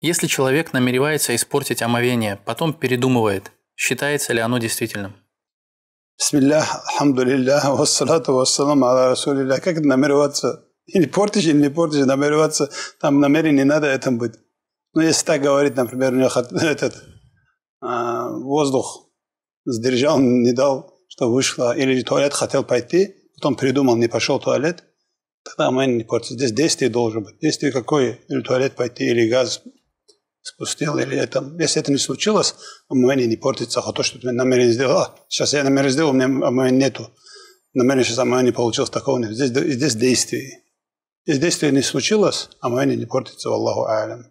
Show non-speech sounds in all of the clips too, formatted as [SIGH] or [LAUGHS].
Если человек намеревается испортить омовение, потом передумывает, считается ли оно действительным? Бисмиллах, алхамдулиллах, вассалату вассалам аля расулиллах. Как это намереваться? Или портишь, или не портишь, намереваться. Там намерение не надо этим быть. Но если так говорит, например, у него [LAUGHS] этот, а, воздух сдержал, не дал, что вышло, или туалет хотел пойти, потом придумал, не пошел в туалет, тогда амэн не портится. Здесь действие должно быть. Действие какое? Или в туалет пойти, или газ спустил, или это, если это не случилось, омовение не портится, а то, что ты намерен сделал, а, сейчас я намерен сделал, у меня омовения а нету, намерен сейчас омовение а получилось, такого нет. Здесь, здесь действие. Если действие не случилось, омовение а не портится, Аллаху алям.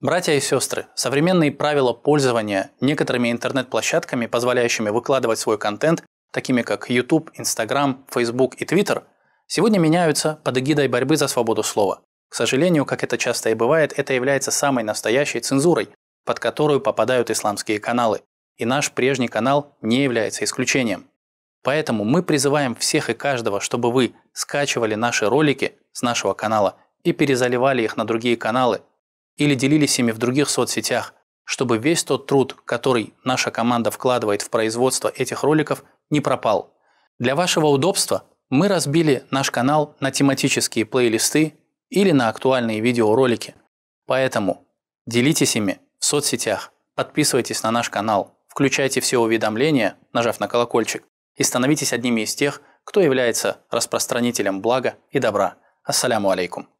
Братья и сестры, современные правила пользования некоторыми интернет-площадками, позволяющими выкладывать свой контент, такими как YouTube, Instagram, Facebook и Twitter, сегодня меняются под эгидой борьбы за свободу слова. К сожалению, как это часто и бывает, это является самой настоящей цензурой, под которую попадают исламские каналы. И наш прежний канал не является исключением. Поэтому мы призываем всех и каждого, чтобы вы скачивали наши ролики с нашего канала и перезаливали их на другие каналы или делились ими в других соцсетях, чтобы весь тот труд, который наша команда вкладывает в производство этих роликов, не пропал. Для вашего удобства мы разбили наш канал на тематические плейлисты или на актуальные видеоролики. Поэтому делитесь ими в соцсетях, подписывайтесь на наш канал, включайте все уведомления, нажав на колокольчик, и становитесь одними из тех, кто является распространителем блага и добра. Ассаляму алейкум.